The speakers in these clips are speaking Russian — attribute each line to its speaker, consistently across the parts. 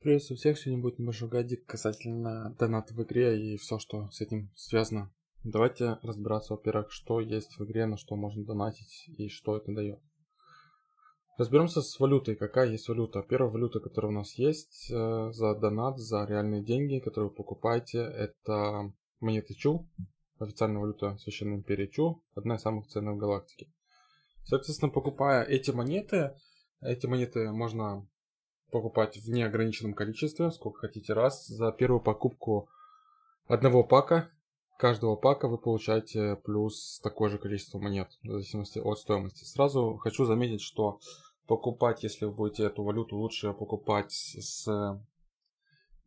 Speaker 1: Приветствую всех, сегодня будет небольшой гадик касательно доната в игре и все, что с этим связано. Давайте разбираться, во-первых, что есть в игре, на что можно донатить и что это дает. Разберемся с валютой, какая есть валюта. Первая валюта, которая у нас есть э, за донат, за реальные деньги, которые вы покупаете, это монеты Чу, официальная валюта Священной Империи Чу, одна из самых ценных в галактике. Соответственно, покупая эти монеты, эти монеты можно покупать в неограниченном количестве, сколько хотите раз. За первую покупку одного пака, каждого пака вы получаете плюс такое же количество монет, в зависимости от стоимости. Сразу хочу заметить, что покупать, если вы будете эту валюту, лучше покупать с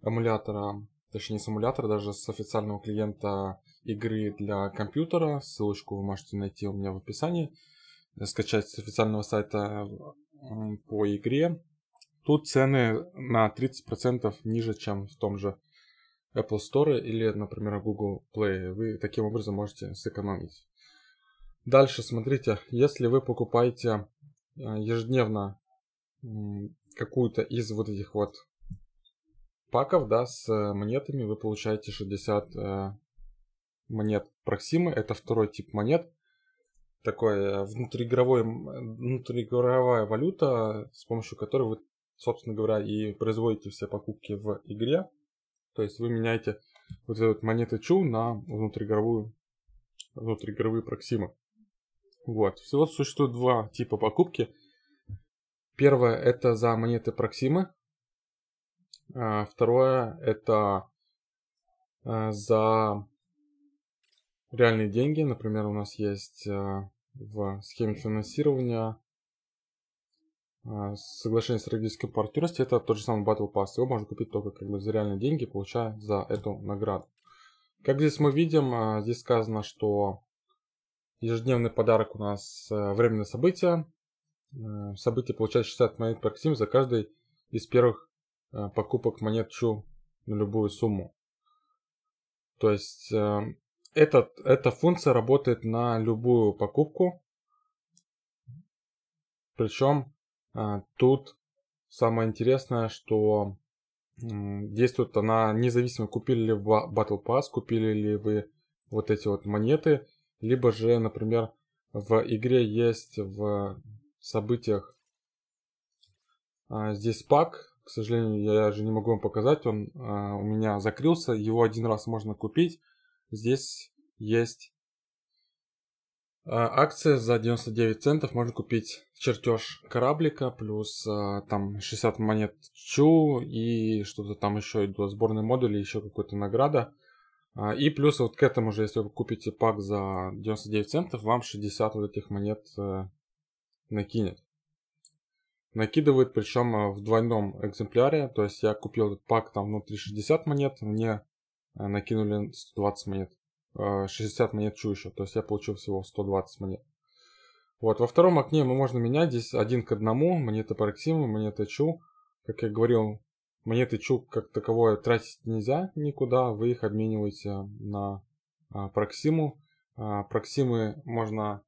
Speaker 1: эмулятора, точнее не с эмулятора, даже с официального клиента игры для компьютера. Ссылочку вы можете найти у меня в описании. Скачать с официального сайта по игре Тут цены на 30% ниже, чем в том же Apple Store или, например, Google Play. Вы таким образом можете сэкономить. Дальше, смотрите, если вы покупаете э, ежедневно какую-то из вот этих вот паков, да, с э, монетами, вы получаете 60 э, монет Проксимы. Это второй тип монет. Такой внутриигровой, внутриигровая валюта, с помощью которой вы собственно говоря, и производите все покупки в игре. То есть вы меняете вот эти вот монеты Чу на внутриигровую, внутриигровые проксимы. Вот. Всего существует два типа покупки. Первое это за монеты проксимы. А, второе это а, за реальные деньги. Например, у нас есть а, в схеме финансирования а, соглашение с стратегического партнерства, это тот же самый Battle Pass. Его можно купить только как бы, за реальные деньги, получая за эту награду. Как здесь мы видим, а, здесь сказано, что ежедневный подарок у нас э, временное событие. Э, событие получает 60 монет проксим за каждый из первых э, покупок монет Чу на любую сумму. То есть этот, эта функция работает на любую покупку. Причем а, тут самое интересное, что действует она независимо, купили ли вы Battle Pass, купили ли вы вот эти вот монеты, либо же, например, в игре есть в событиях а, здесь пак, к сожалению, я же не могу вам показать, он а, у меня закрылся, его один раз можно купить. Здесь есть а, акция за 99 центов можно купить чертеж кораблика, плюс а, там 60 монет Чу и что-то там еще идут, сборные модули еще какая-то награда. А, и плюс вот к этому же, если вы купите пак за 99 центов, вам 60 вот этих монет э, накинет. Накидывает причем э, в двойном экземпляре, то есть я купил этот пак там внутри 60 монет, мне э, накинули 120 монет. 60 э, монет чу еще. То есть я получил всего 120 монет. Вот, во втором окне мы можно менять здесь один к одному, монеты параксимы, монеты чу. Как я говорил, монеты чу как таковое тратить нельзя никуда, вы их обмениваете на а, проксиму. А, проксимы можно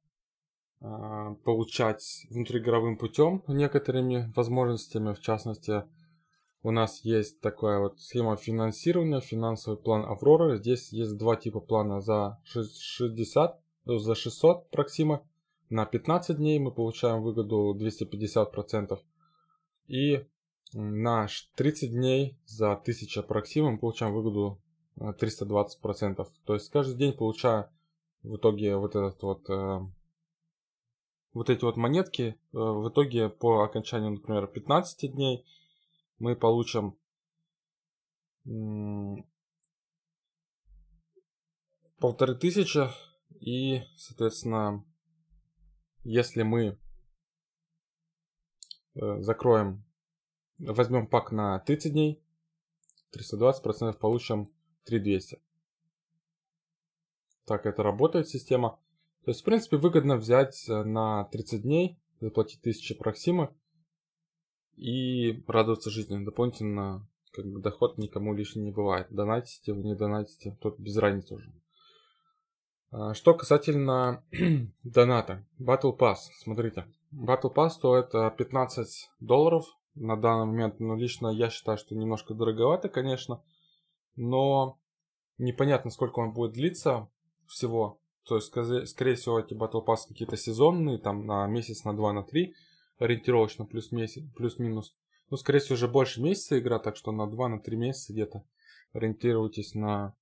Speaker 1: а, получать внутриигровым путем некоторыми возможностями, в частности, у нас есть такая вот схема финансирования, финансовый план Аврора. Здесь есть два типа плана за 60, ну, за 600 проксима. На 15 дней мы получаем выгоду 250%. И на 30 дней за 1000 проксима мы получаем выгоду 320%. Э, То есть каждый день получая в итоге вот этот вот э, вот эти вот монетки, э, в итоге по окончанию, например, 15 дней – мы получим полторы тысячи и, соответственно, если мы э, закроем, возьмем пак на 30 дней, 320% получим 3200. Так это работает система. То есть, в принципе, выгодно взять э, на 30 дней, заплатить 1000 проксимы и радоваться жизни. Дополнительно как бы доход никому лишний не бывает. Донатите не донатите, тут без разницы уже. А, что касательно доната, Battle Pass, смотрите. Battle Pass стоит 15 а, долларов на данный момент, но ну, лично я считаю, что немножко дороговато, конечно, но непонятно, сколько он будет длиться всего. То есть, скорее всего, эти Battle Pass какие-то сезонные, там на месяц, на два, на три – ориентировочно плюс месяц Плюс минус ну, скорее всего, уже больше месяца игра, так что на 2-3 на месяца где-то ориентируйтесь на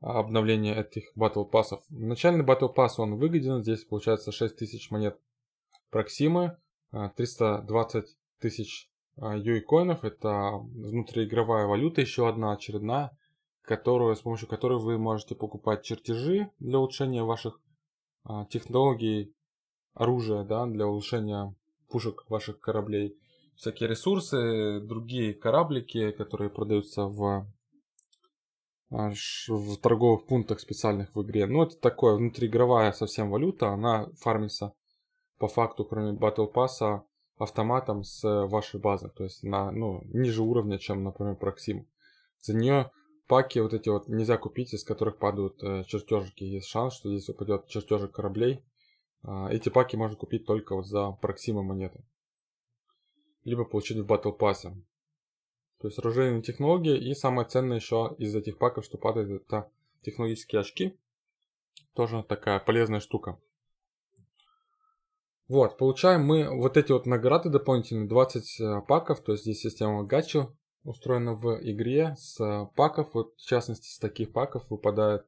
Speaker 1: а, обновление этих батл пассов. Начальный батл пасс, он выгоден. Здесь получается 6000 монет Проксимы, а, 320 тысяч юй а, Это внутриигровая валюта, еще одна очередная, которую, с помощью которой вы можете покупать чертежи для улучшения ваших технологий оружия, да, для улучшения пушек ваших кораблей, всякие ресурсы, другие кораблики, которые продаются в, а, в торговых пунктах специальных в игре. Ну, это такое внутриигровая совсем валюта, она фармится по факту, кроме Battle Pass, а, автоматом с вашей базы, то есть на, ну, ниже уровня, чем, например, Proxim. За нее паки вот эти вот нельзя купить, из которых падают э, чертежики. Есть шанс, что здесь упадет чертежик кораблей, а, эти паки можно купить только вот за проксимы монеты. Либо получить в батл пассе. То есть оружейные технологии и самое ценное еще из этих паков, что падает, это технологические очки. Тоже такая полезная штука. Вот, получаем мы вот эти вот награды дополнительные, 20 э, паков, то есть здесь система гачи устроена в игре с э, паков, вот в частности с таких паков выпадает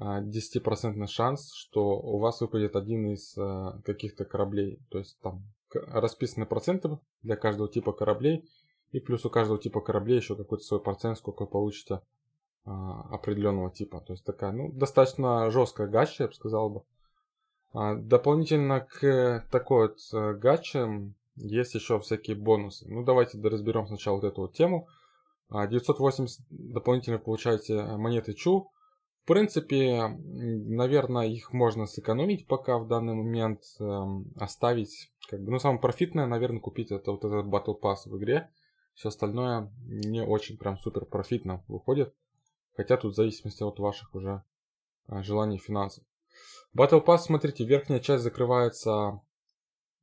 Speaker 1: 10% а, шанс, что у вас выпадет один из а, каких-то кораблей. То есть там расписаны проценты для каждого типа кораблей. И плюс у каждого типа кораблей еще какой-то свой процент, сколько вы получите а, определенного типа. То есть такая, ну, достаточно жесткая гача, я бы сказал бы. Дополнительно к такой вот гаче есть еще всякие бонусы. Ну, давайте разберем сначала вот эту вот тему. 980 дополнительно получаете монеты Чу, в принципе, наверное, их можно сэкономить пока в данный момент, эм, оставить. Как бы, ну, самое профитное, наверное, купить это вот этот Battle Pass в игре. Все остальное не очень прям супер профитно выходит. Хотя тут в зависимости от ваших уже э, желаний и финансов. Battle Pass, смотрите, верхняя часть закрывается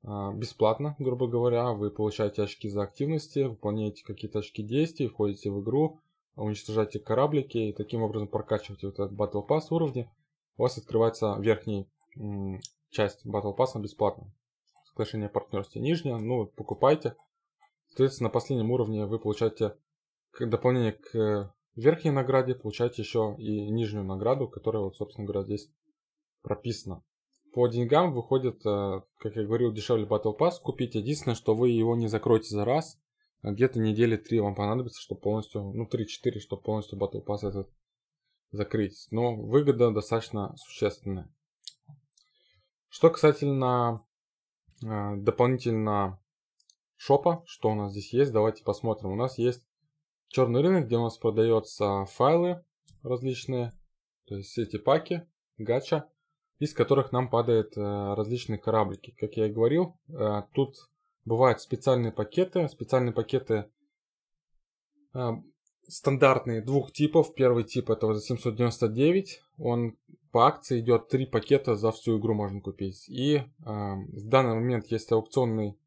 Speaker 1: э, бесплатно, грубо говоря. Вы получаете очки за активности, выполняете какие-то очки действий, входите в игру уничтожать их кораблики и таким образом прокачивать вот этот Battle Pass уровни, у вас открывается верхняя часть Battle Pass бесплатно. Соглашение партнерства партнерстве нижняя, ну покупайте. Соответственно, на последнем уровне вы получаете дополнение к верхней награде, получаете еще и нижнюю награду, которая вот, собственно говоря, здесь прописана. По деньгам выходит, э, как я говорил, дешевле Battle Pass купить. Единственное, что вы его не закроете за раз, а где-то недели три вам понадобится, чтобы полностью, ну 3-4, чтобы полностью Battle Pass этот закрыть. Но выгода достаточно существенная. Что касательно э, дополнительно шопа, что у нас здесь есть, давайте посмотрим. У нас есть черный рынок, где у нас продаются файлы различные, то есть все эти паки, гача, из которых нам падают э, различные кораблики. Как я и говорил, э, тут бывают специальные пакеты. Специальные пакеты э, стандартные двух типов. Первый тип этого за 799. Он по акции идет три пакета за всю игру можно купить. И э, в данный момент есть аукционный,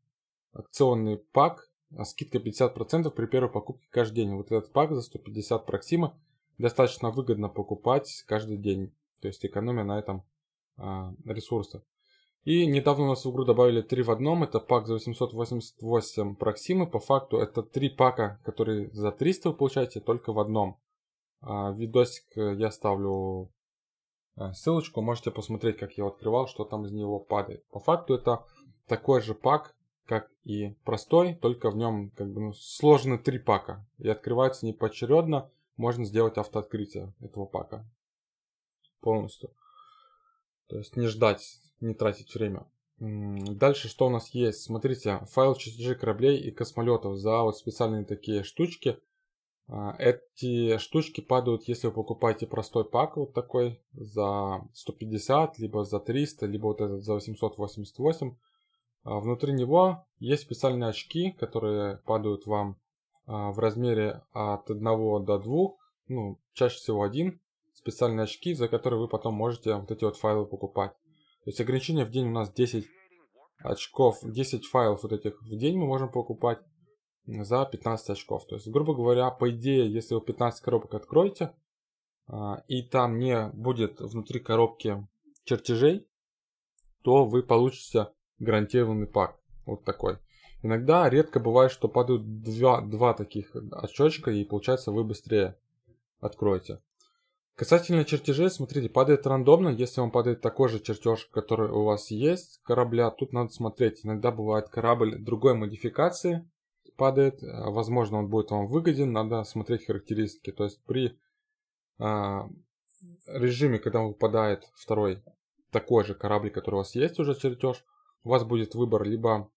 Speaker 1: аукционный пак. А скидка 50% при первой покупке каждый день. Вот этот пак за 150 проксима достаточно выгодно покупать каждый день. То есть экономия на этом э, ресурса. И недавно у нас в игру добавили 3 в одном. Это пак за 888 проксимы. По факту это 3 пака, которые за 300 вы получаете только в одном. А, видосик э, я ставлю э, ссылочку. Можете посмотреть, как я открывал, что там из него падает. По факту это такой же пак, как и простой, только в нем как бы ну, сложены три пака. И открываются не поочередно. Можно сделать автооткрытие этого пака полностью. То есть не ждать, не тратить время. Дальше что у нас есть? Смотрите, файл чертежи кораблей и космолетов за вот специальные такие штучки. А, эти штучки падают, если вы покупаете простой пак вот такой за 150, либо за 300, либо вот этот за 888. А, внутри него есть специальные очки, которые падают вам а, в размере от 1 до 2, ну, чаще всего 1, специальные очки, за которые вы потом можете вот эти вот файлы покупать. То есть ограничение в день у нас 10 очков, 10 файлов вот этих в день мы можем покупать за 15 очков. То есть, грубо говоря, по идее, если вы 15 коробок откроете, а, и там не будет внутри коробки чертежей, то вы получите гарантированный пак. Вот такой. Иногда редко бывает, что падают два, два таких очечка, и получается вы быстрее откроете. Касательно чертежей, смотрите, падает рандомно. Если вам падает такой же чертеж, который у вас есть, корабля, тут надо смотреть. Иногда бывает корабль другой модификации падает. Э, возможно, он будет вам выгоден. Надо смотреть характеристики. То есть при э, режиме, когда выпадает второй такой же корабль, который у вас есть уже чертеж, у вас будет выбор либо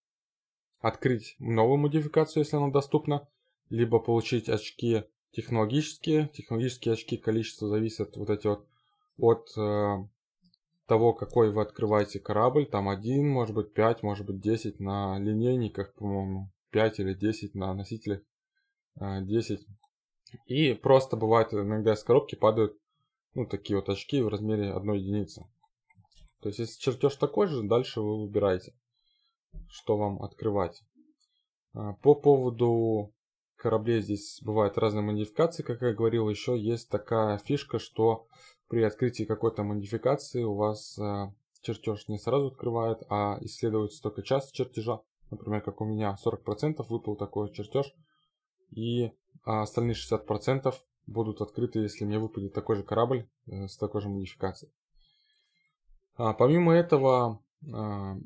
Speaker 1: открыть новую модификацию, если она доступна, либо получить очки технологические. Технологические очки количество зависят вот эти вот от э, того, какой вы открываете корабль. Там один, может быть, 5, может быть, 10 на линейниках, по-моему, 5 или 10 на носителях э, 10. И просто бывает иногда из коробки падают ну, такие вот очки в размере одной единицы. То есть, если чертеж такой же, дальше вы выбираете, что вам открывать. Э, по поводу кораблей здесь бывают разные модификации, как я говорил. Еще есть такая фишка, что при открытии какой-то модификации у вас э, чертеж не сразу открывает, а исследуется только часть чертежа. Например, как у меня 40% выпал такой чертеж, и а, остальные 60% будут открыты, если мне выпадет такой же корабль э, с такой же модификацией. А, помимо этого, э,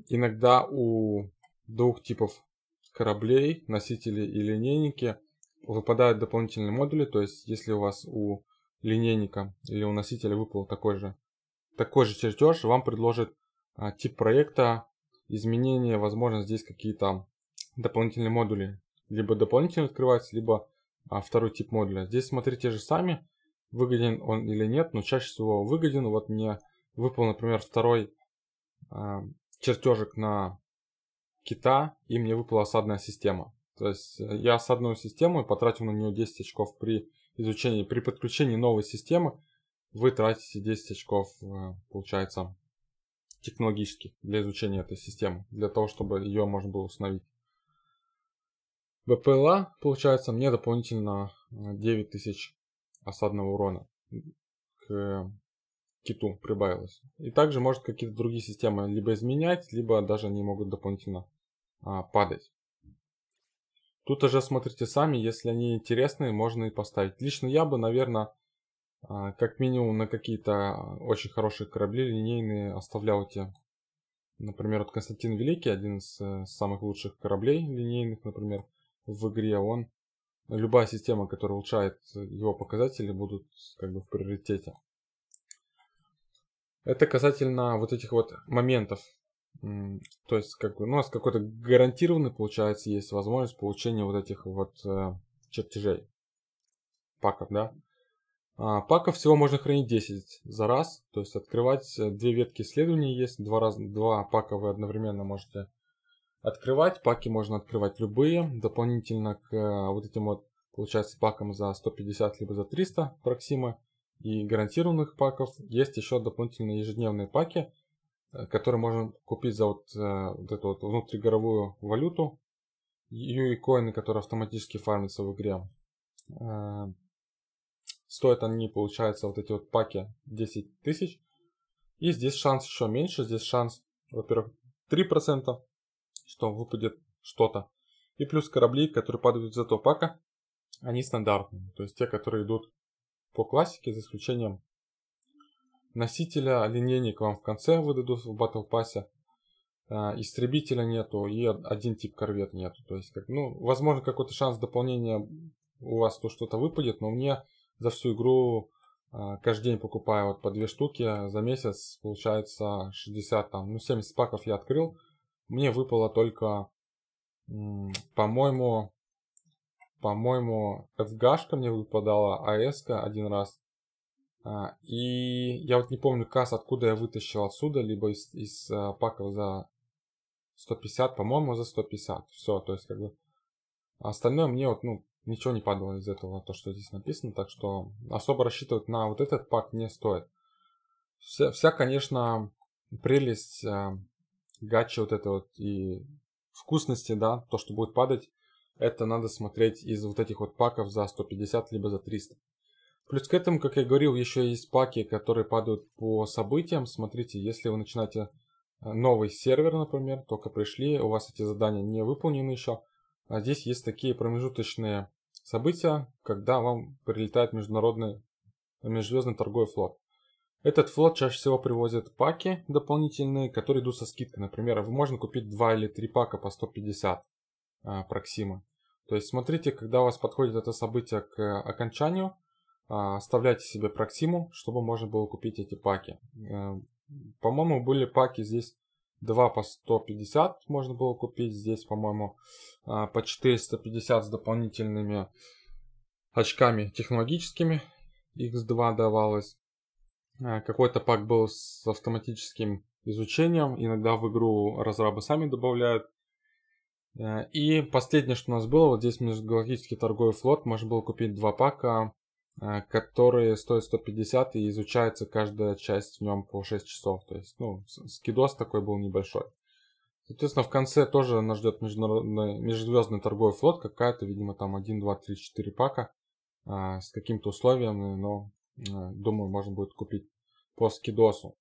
Speaker 1: иногда у двух типов кораблей, носители и линейники – выпадают дополнительные модули, то есть если у вас у линейника или у носителя выпал такой же, такой же чертеж, вам предложат а, тип проекта, изменения, возможно, здесь какие-то дополнительные модули. Либо дополнительно открывается, либо а, второй тип модуля. Здесь смотрите же сами, выгоден он или нет, но чаще всего выгоден. Вот мне выпал, например, второй а, чертежик на кита, и мне выпала осадная система. То есть э, я с одной системой потратил на нее 10 очков при изучении, при подключении новой системы, вы тратите 10 очков, э, получается, технологически для изучения этой системы, для того, чтобы ее можно было установить. БПЛА, получается, мне дополнительно 9000 э, осадного урона к киту прибавилось. И также может какие-то другие системы либо изменять, либо даже они могут дополнительно а, падать. Тут уже смотрите сами, если они интересные, можно и поставить. Лично я бы, наверное, а, как минимум на какие-то очень хорошие корабли линейные оставлял те, Например, вот Константин Великий, один из э, самых лучших кораблей линейных, например, в игре, он любая система, которая улучшает его показатели, будут как бы в приоритете. Это касательно вот этих вот моментов. То есть, как ну, у нас какой-то гарантированный, получается, есть возможность получения вот этих вот э, чертежей. Паков, да? А, паков всего можно хранить 10 за раз. То есть открывать э, две ветки исследований есть. Два, раз, два пака вы одновременно можете открывать. Паки можно открывать любые. Дополнительно к э, вот этим вот, получается, пакам за 150 либо за 300 проксима и гарантированных паков есть еще дополнительные ежедневные паки – Э, который можно купить за вот, э, вот эту вот внутригоровую валюту, UI коины, которые автоматически фармятся в игре. Э, стоят они, получается, вот эти вот паки 10 тысяч. И здесь шанс еще меньше. Здесь шанс, во-первых, 3%, что выпадет что-то. И плюс корабли, которые падают из этого пака, они стандартные. То есть те, которые идут по классике, за исключением Носителя линейник вам в конце выдадут в батл пассе. истребителя нету и один тип корвет нету. То есть, как, ну, возможно, какой-то шанс дополнения у вас то что-то выпадет, но мне за всю игру а, каждый день покупаю вот по две штуки а за месяц, получается 60 там, ну 70 паков я открыл. Мне выпало только, по-моему, по-моему, фгашка мне выпадала, АСка один раз, а, и я вот не помню касс, откуда я вытащил отсюда, либо из, из а, паков за 150, по-моему, за 150. Все, то есть как бы а остальное мне вот, ну, ничего не падало из этого, то, что здесь написано, так что особо рассчитывать на вот этот пак не стоит. Вся, вся конечно, прелесть э, гачи вот это вот и вкусности, да, то, что будет падать, это надо смотреть из вот этих вот паков за 150 либо за 300. Плюс к этому, как я говорил, еще есть паки, которые падают по событиям. Смотрите, если вы начинаете э, новый сервер, например, только пришли, у вас эти задания не выполнены еще, а здесь есть такие промежуточные события, когда вам прилетает международный межзвездный торговый флот. Этот флот чаще всего привозит паки дополнительные, которые идут со скидкой. Например, вы можно купить 2 или 3 пака по 150 а, проксима. То есть смотрите, когда у вас подходит это событие к окончанию, а, оставляйте себе проксиму, чтобы можно было купить эти паки. Э, по-моему, были паки здесь 2 по 150 можно было купить. Здесь, по-моему, а, по 450 с дополнительными очками технологическими. X2 давалось. Э, какой-то пак был с автоматическим изучением. Иногда в игру разрабы сами добавляют. Э, и последнее, что у нас было, вот здесь межгалактический торговый флот. Можно было купить два пака а, которые стоят 150 и изучается каждая часть в нем по 6 часов. То есть, ну, скидос такой был небольшой. Соответственно, в конце тоже нас ждет международный, межзвездный торговый флот, какая-то, видимо, там 1, 2, 3, 4 пака а, с каким-то условием, но, а, думаю, можно будет купить по скидосу.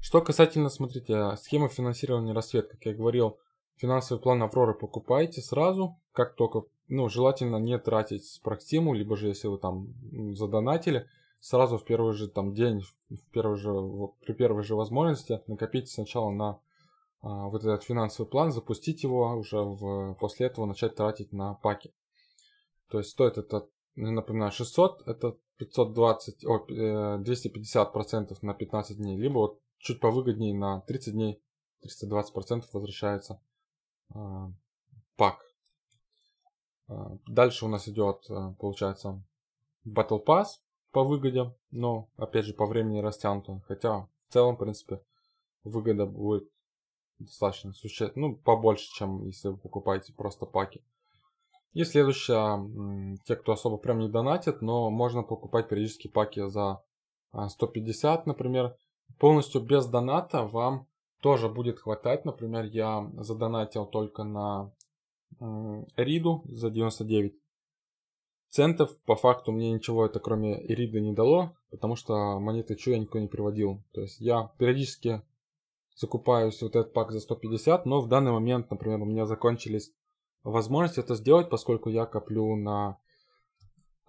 Speaker 1: Что касательно, смотрите, а, схемы финансирования рассвет, как я говорил, финансовый план Авроры покупаете сразу, как только ну, желательно не тратить проксиму, либо же, если вы там задонатили, сразу в первый же там день, в первый же, при первой же возможности накопить сначала на а, вот этот финансовый план, запустить его а уже в, после этого начать тратить на паки. То есть стоит это, напоминаю, 600, это 520, о, 250% э, на 15 дней, либо вот чуть повыгоднее на 30 дней 320% возвращается а, пак. А, дальше у нас идет, э, получается, Battle Pass по выгоде, но, опять же, по времени растянуто. Хотя, в целом, в принципе, выгода будет достаточно существенно, ну, побольше, чем если вы покупаете просто паки. И следующее, те, кто особо прям не донатит, но можно покупать периодически паки за 150, а, например, полностью без доната вам тоже будет хватать. Например, я задонатил только на Риду за 99 центов. По факту мне ничего это кроме Рида не дало, потому что монеты Чу я никуда не приводил. То есть я периодически закупаюсь вот этот пак за 150, но в данный момент, например, у меня закончились возможности это сделать, поскольку я коплю на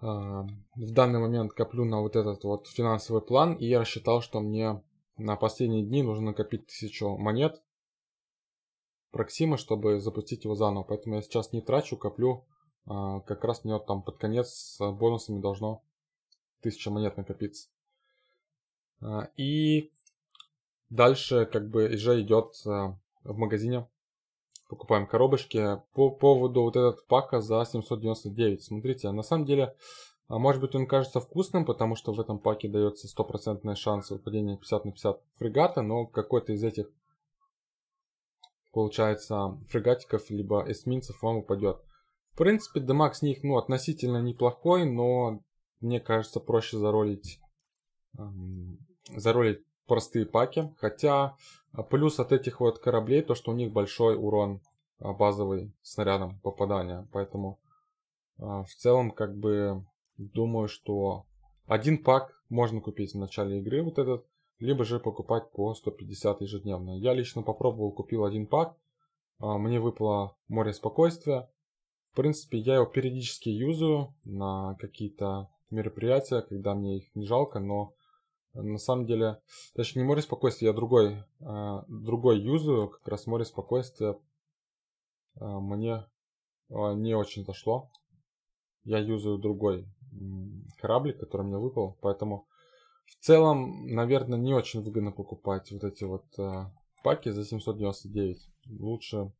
Speaker 1: э, в данный момент коплю на вот этот вот финансовый план, и я рассчитал, что мне на последние дни нужно накопить тысячу монет, Проксима, чтобы запустить его заново. Поэтому я сейчас не трачу, коплю. Э, как раз у меня там под конец с бонусами должно 1000 монет накопиться. Э, и дальше как бы уже идет э, в магазине. Покупаем коробочки. По поводу вот этот пака за 799. Смотрите, на самом деле, может быть он кажется вкусным, потому что в этом паке дается стопроцентный шанс выпадения 50 на 50 фрегата, но какой-то из этих получается, фрегатиков либо эсминцев вам упадет. В принципе, дамаг с них ну, относительно неплохой, но мне кажется, проще заролить, эм, заролить простые паки. Хотя а, плюс от этих вот кораблей, то что у них большой урон а, базовый снарядом попадания. Поэтому э, в целом, как бы, думаю, что один пак можно купить в начале игры, вот этот, либо же покупать по 150 ежедневно. Я лично попробовал, купил один пак, а, мне выпало море спокойствия. В принципе, я его периодически юзаю на какие-то мероприятия, когда мне их не жалко, но на самом деле, точнее не море спокойствия, я другой, а, другой юзаю, как раз море спокойствия а, мне не очень зашло. Я юзаю другой корабль, который мне выпал, поэтому в целом, наверное, не очень выгодно покупать вот эти вот э, паки за 799. Лучше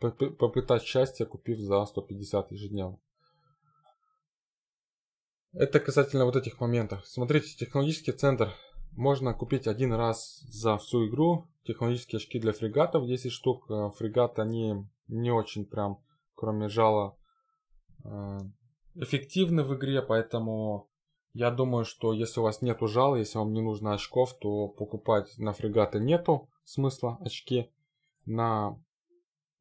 Speaker 1: поп- попытать счастье, купив за 150 ежедневно. Это касательно вот этих моментов. Смотрите, технологический центр можно купить один раз за всю игру. Технологические очки для фрегатов 10 штук. Э, фрегаты, они не очень прям, кроме жала, э, эффективны в игре, поэтому я думаю, что если у вас нету жала, если вам не нужно очков, то покупать на фрегаты нету смысла очки. На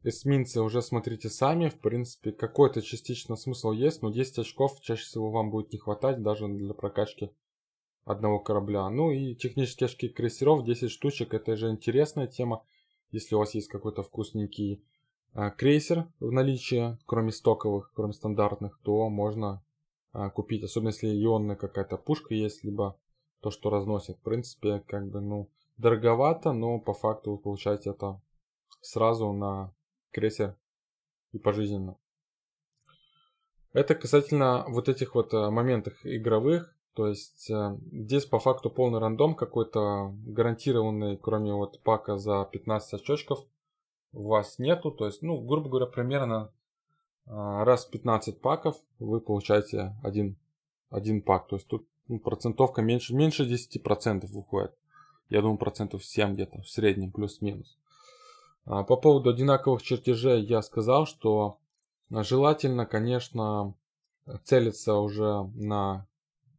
Speaker 1: эсминцы уже смотрите сами. В принципе, какой-то частично смысл есть, но 10 очков чаще всего вам будет не хватать даже для прокачки одного корабля. Ну и технические очки крейсеров, 10 штучек, это же интересная тема. Если у вас есть какой-то вкусненький а, крейсер в наличии, кроме стоковых, кроме стандартных, то можно а, купить, особенно если ионная какая-то пушка есть, либо то, что разносит. В принципе, как бы, ну, дороговато, но по факту вы получаете это сразу на крейсер и пожизненно. Это касательно вот этих вот э, моментов игровых. То есть э, здесь по факту полный рандом какой-то гарантированный, кроме вот пака за 15 очков у вас нету. То есть, ну, грубо говоря, примерно а, раз 15 паков вы получаете один, один пак. То есть тут ну, процентовка меньше, меньше 10% выходит. Я думаю, процентов 7 где-то в среднем, плюс-минус. А, по поводу одинаковых чертежей я сказал, что желательно, конечно, целиться уже на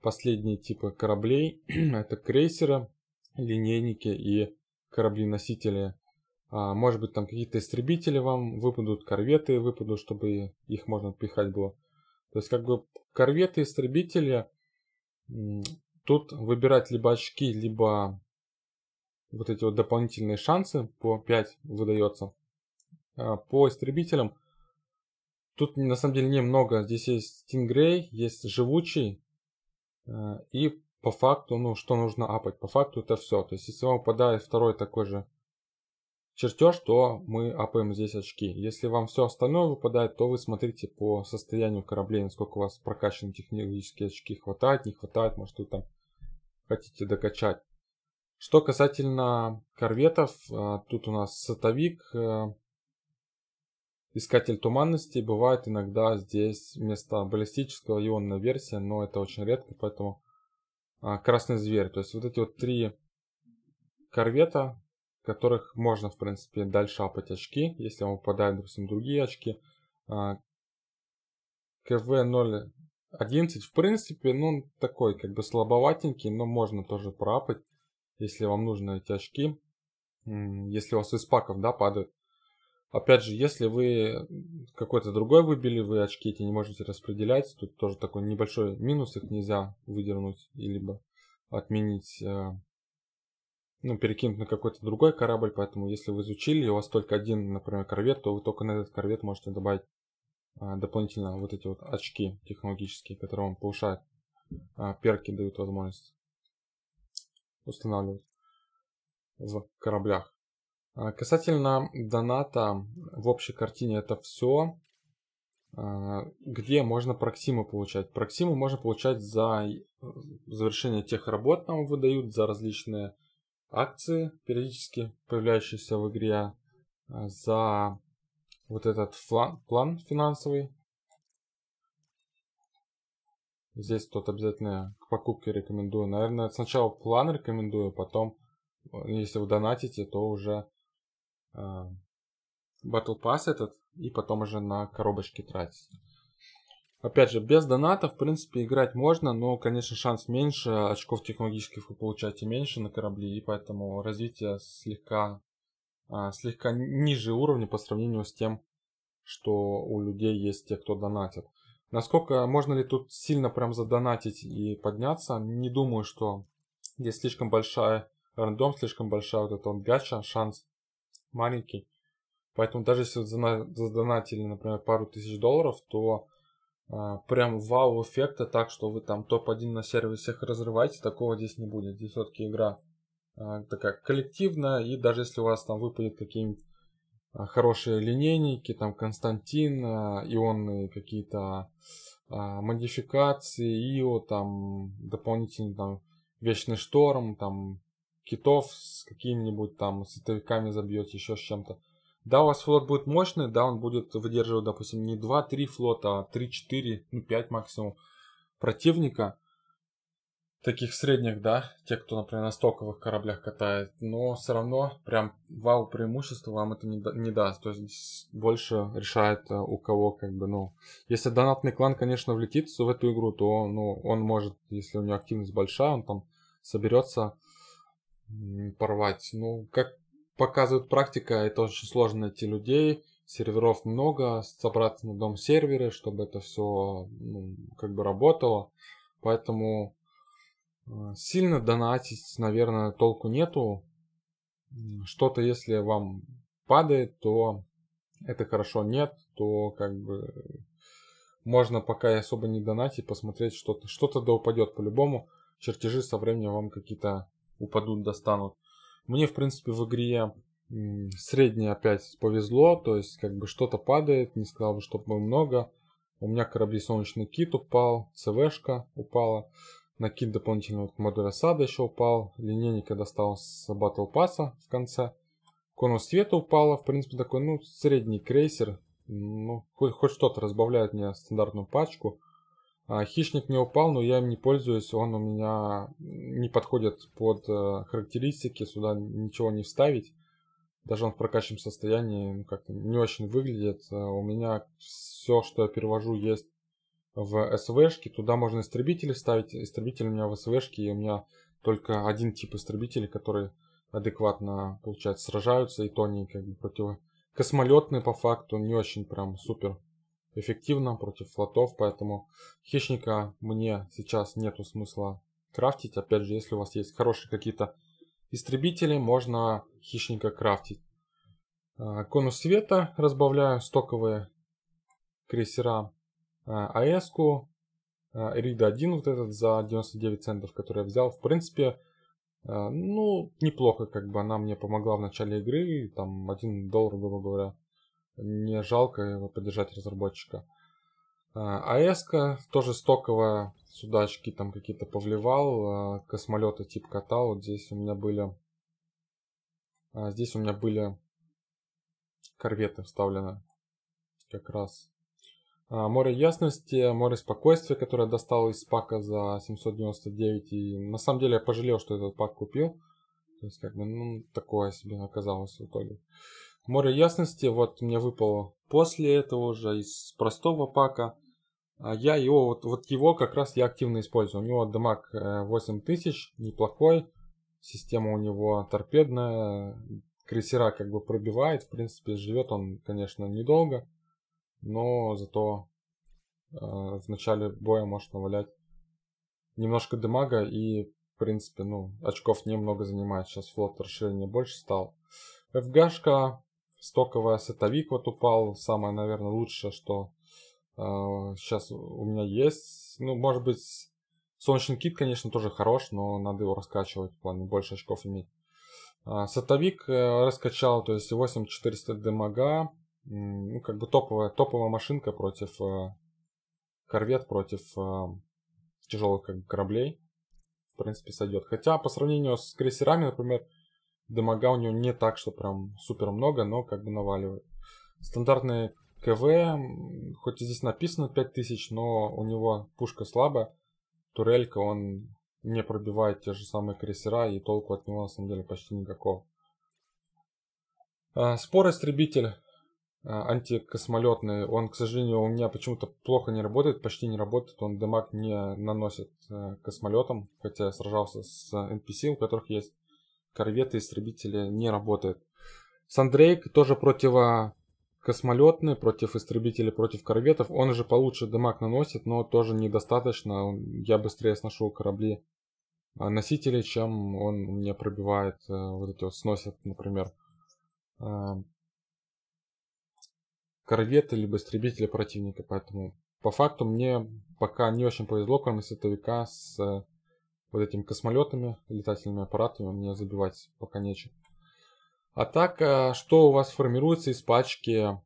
Speaker 1: последние типы кораблей. Это крейсеры, линейники и корабли-носители а, может быть, там какие-то истребители вам выпадут, корветы выпадут, чтобы их можно пихать было. То есть, как бы, корветы, истребители, тут выбирать либо очки, либо вот эти вот дополнительные шансы по 5 выдается. А, по истребителям тут на самом деле немного. Здесь есть Стингрей, есть Живучий. А, и по факту, ну, что нужно апать? По факту это все. То есть, если вам выпадает второй такой же чертеж, то мы апаем здесь очки. Если вам все остальное выпадает, то вы смотрите по состоянию кораблей, насколько у вас прокачаны технологические очки, хватает, не хватает, может вы там хотите докачать. Что касательно корветов, э, тут у нас сотовик, э, искатель туманности. Бывает иногда здесь вместо баллистического ионная версия, но это очень редко, поэтому а, красный зверь. То есть вот эти вот три корвета которых можно, в принципе, дальше апать очки, если вам выпадают, допустим, другие очки. А, кв 011 в принципе, ну, такой, как бы слабоватенький, но можно тоже проапать, если вам нужны эти очки. Если у вас из паков, да, падают. Опять же, если вы какой-то другой выбили, вы очки эти не можете распределять, тут тоже такой небольшой минус, их нельзя выдернуть, либо отменить э, ну, перекинут на какой-то другой корабль, поэтому если вы изучили, и у вас только один, например, корвет, то вы только на этот корвет можете добавить а, дополнительно вот эти вот очки технологические, которые вам повышают, а, перки дают возможность устанавливать в кораблях. А, касательно доната, в общей картине это все. А, где можно проксимы получать? Проксимы можно получать за э, завершение тех работ нам выдают, за различные акции, периодически появляющиеся в игре, а, за вот этот флан, план финансовый. Здесь тут обязательно к покупке рекомендую. Наверное, сначала план рекомендую, а потом, если вы донатите, то уже э, Battle Pass этот, и потом уже на коробочки тратить. Опять же, без доната, в принципе, играть можно, но, конечно, шанс меньше, очков технологических вы получаете меньше на корабли, и поэтому развитие слегка, а, слегка ниже уровня по сравнению с тем, что у людей есть те, кто донатит. Насколько можно ли тут сильно прям задонатить и подняться, не думаю, что здесь слишком большая рандом, слишком большая вот эта вот гача, шанс маленький. Поэтому даже если задонатили, например, пару тысяч долларов, то а, прям вау-эффекта, так что вы там топ-1 на всех разрываете, такого здесь не будет. Здесь все-таки игра а, такая коллективная, и даже если у вас там выпадет какие-нибудь а, хорошие линейники, там Константин, ионные какие-то модификации, ио, там дополнительный там Вечный Шторм, там китов с какими-нибудь там световиками забьете, еще с чем-то. Да, у вас флот будет мощный, да, он будет выдерживать, допустим, не 2-3 флота, а 3-4, ну 5 максимум противника. Таких средних, да, те, кто, например, на стоковых кораблях катает. Но все равно прям вау преимущество вам это не, да, не даст. То есть больше решает э, у кого как бы, ну... Если донатный клан, конечно, влетит в эту игру, то ну, он может, если у него активность большая, он там соберется порвать. Ну, как показывает практика, это очень сложно найти людей, серверов много, собраться на дом серверы, чтобы это все ну, как бы работало. Поэтому э, сильно донатить, наверное, толку нету. Что-то, если вам падает, то это хорошо. Нет, то как бы можно пока и особо не донатить, посмотреть что-то. Что-то да упадет по-любому. Чертежи со временем вам какие-то упадут, достанут. Мне, в принципе, в игре среднее опять повезло, то есть как бы что-то падает, не сказал бы, чтобы много. У меня корабли Солнечный Кит упал, ЦВшка упала, накид дополнительного вот, модуль осады еще упал, линейника достал с Battle Pass в конце. Конус света упала, в принципе, такой, ну, средний крейсер. Ну, хоть, хоть что-то разбавляет мне стандартную пачку. А, хищник не упал, но я им не пользуюсь, он у меня не подходит под э, характеристики, сюда ничего не вставить. Даже он в прокачанном состоянии как-то не очень выглядит. Э, у меня все, что я перевожу, есть в СВшке. Туда можно истребители ставить. Истребитель у меня в СВшке, и у меня только один тип истребителей, которые адекватно, получается, сражаются. И то они как бы противо... Космолетные по факту, не очень прям супер эффективно против флотов, поэтому хищника мне сейчас нету смысла крафтить. Опять же, если у вас есть хорошие какие-то истребители, можно хищника крафтить. А, конус света разбавляю, стоковые крейсера, АЭСку, ку а, Рида-1 вот этот за 99 центов, который я взял. В принципе, а, ну, неплохо, как бы она мне помогла в начале игры, там 1 доллар, грубо говоря, не жалко его поддержать разработчика. А, АЭСка тоже стоковая, сюда очки там какие-то повливал, а, космолеты тип катал, вот здесь у меня были, а, здесь у меня были корветы вставлены как раз. Море ясности, море спокойствия, которое я достал из пака за 799. И на самом деле я пожалел, что этот пак купил. То есть, как бы, ну, такое себе оказалось в итоге. Море ясности вот мне выпало после этого уже из простого пака. А я его, вот, вот его как раз я активно использую. У него дамаг 8000, э, неплохой. Система у него торпедная. Крейсера как бы пробивает. В принципе, живет он, конечно, недолго. Но зато э, в начале боя можно валять немножко дамага и, в принципе, ну, очков немного занимает. Сейчас флот расширения больше стал. ФГшка стоковая сетовик вот упал. Самое, наверное, лучшее, что э, сейчас у меня есть. Ну, может быть, солнечный кит, конечно, тоже хорош, но надо его раскачивать, в плане больше очков иметь. Э, а, сетовик э, раскачал, то есть 8400 демага. Ну, как бы топовая, топовая машинка против э, корвет, против э, тяжелых как бы, кораблей. В принципе, сойдет. Хотя, по сравнению с крейсерами, например, дамага у него не так, что прям супер много, но как бы наваливает. Стандартный КВ, хоть и здесь написано 5000, но у него пушка слабая, турелька, он не пробивает те же самые крейсера, и толку от него на самом деле почти никакого. А, спор истребитель а, антикосмолетный, он, к сожалению, у меня почему-то плохо не работает, почти не работает, он дамаг не наносит э, космолетом, хотя я сражался с NPC, у которых есть корветы-истребители не работают. Сандрейк тоже противокосмолетный, против истребителей, против корветов. Он же получше дамаг наносит, но тоже недостаточно. Я быстрее сношу корабли а, носители, чем он мне пробивает, э, вот эти вот сносят, например, а, корветы, либо истребители противника. Поэтому по факту мне пока не очень повезло, кроме световика с э, вот этими космолетами, летательными аппаратами мне забивать пока нечем. А так, э, что у вас формируется из пачки,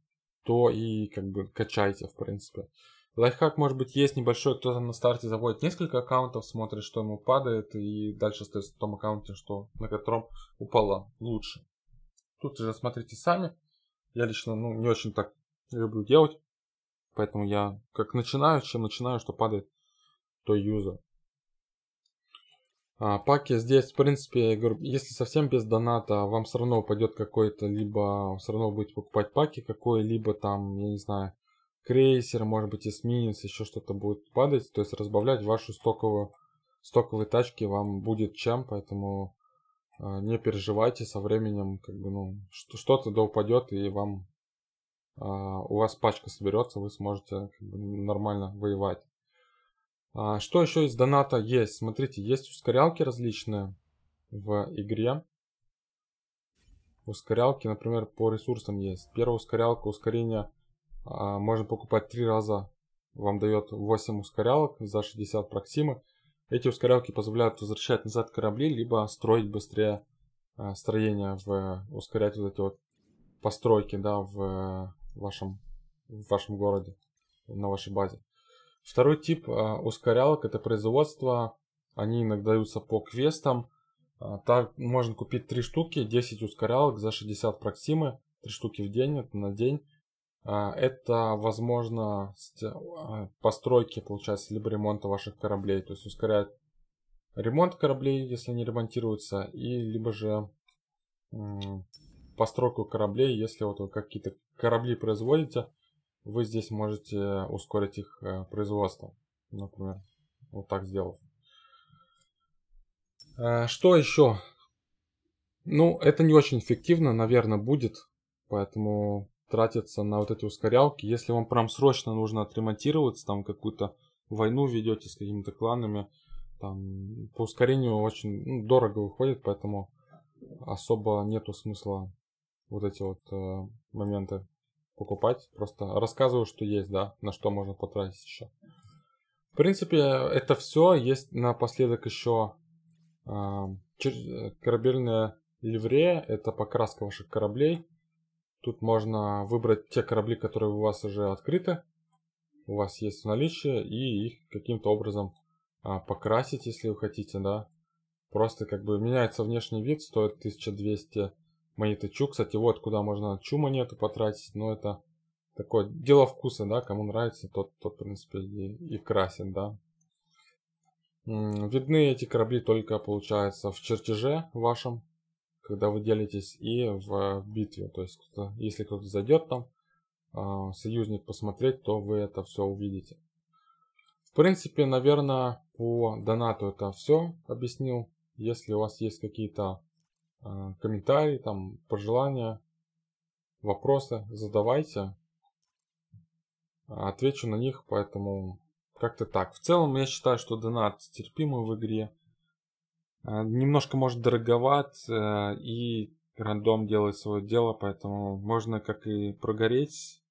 Speaker 1: то и как бы качайте, в принципе. Лайфхак, может быть, есть небольшой, кто-то на старте заводит несколько аккаунтов, смотрит, что ему падает, и дальше остается в том аккаунте, что, на котором упало лучше. Тут уже смотрите сами. Я лично ну, не очень так люблю делать, поэтому я как начинаю, чем начинаю, что падает, то юзаю. А паки здесь, в принципе, я говорю, если совсем без доната, вам все равно упадет какой-то, либо все равно будете покупать паки какой-либо там, я не знаю, крейсер, может быть, эсминец, еще что-то будет падать. То есть разбавлять вашу стоковую, стоковые тачки вам будет чем, поэтому э, не переживайте, со временем как бы, ну, что-то да упадет, и вам э, у вас пачка соберется, вы сможете как бы, нормально воевать. А, что еще из доната есть? Смотрите, есть ускорялки различные в игре. Ускорялки, например, по ресурсам есть. Первая ускорялка, ускорение а, можно покупать три раза. Вам дает 8 ускорялок за 60 проксимы. Эти ускорялки позволяют возвращать назад корабли, либо строить быстрее а, строение, в, ускорять вот эти вот постройки да, в, э, вашем, в вашем городе, на вашей базе. Второй тип а, ускорялок это производство. Они иногда даются по квестам. А, так можно купить 3 штуки, 10 ускорялок за 60 проксимы. 3 штуки в день, это на день. А, это возможность постройки, получается, либо ремонта ваших кораблей. То есть ускоряет ремонт кораблей, если они ремонтируются, и либо же постройку кораблей, если вот вы какие-то корабли производите, вы здесь можете ускорить их э, производство, например, вот так сделав. А, что еще? Ну, это не очень эффективно, наверное, будет, поэтому тратиться на вот эти ускорялки. Если вам прям срочно нужно отремонтироваться, там какую-то войну ведете с какими-то кланами, там по ускорению очень ну, дорого выходит, поэтому особо нету смысла вот эти вот э, моменты покупать. Просто рассказываю, что есть, да, на что можно потратить еще. В принципе, это все. Есть напоследок еще э, эм, корабельная ливрея. Это покраска ваших кораблей. Тут можно выбрать те корабли, которые у вас уже открыты, у вас есть в наличии, и их каким-то образом а, покрасить, если вы хотите, да. Просто как бы меняется внешний вид, стоит 1200 монеты Чу. Кстати, вот куда можно Чу монету потратить, но это такое дело вкуса, да, кому нравится, тот, тот в принципе, и, и красит, да. Видны эти корабли только, получается, в чертеже вашем, когда вы делитесь, и в битве. То есть, кто, если кто-то зайдет там, а, союзник посмотреть, то вы это все увидите. В принципе, наверное, по донату это все объяснил. Если у вас есть какие-то Э, комментарии, там, пожелания, вопросы задавайте. Отвечу на них, поэтому как-то так. В целом, я считаю, что донат терпимый в игре. Э, немножко, может, дороговать э, и рандом делает свое дело, поэтому можно как и прогореть,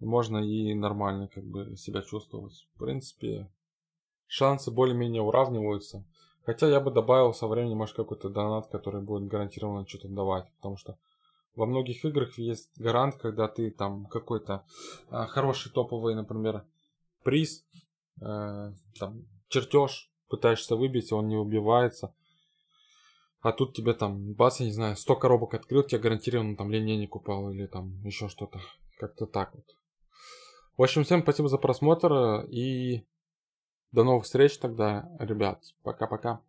Speaker 1: можно и нормально как бы себя чувствовать. В принципе, шансы более-менее уравниваются. Хотя я бы добавил со временем, может, какой-то донат, который будет гарантированно что-то давать. Потому что во многих играх есть гарант, когда ты там какой-то э, хороший топовый, например, приз, э, там, чертеж пытаешься выбить, он не убивается. А тут тебе там, бац, я не знаю, 100 коробок открыл, тебе гарантированно там линейник упал или там еще что-то. Как-то так вот. В общем, всем спасибо за просмотр э, и до новых встреч тогда, ребят. Пока-пока.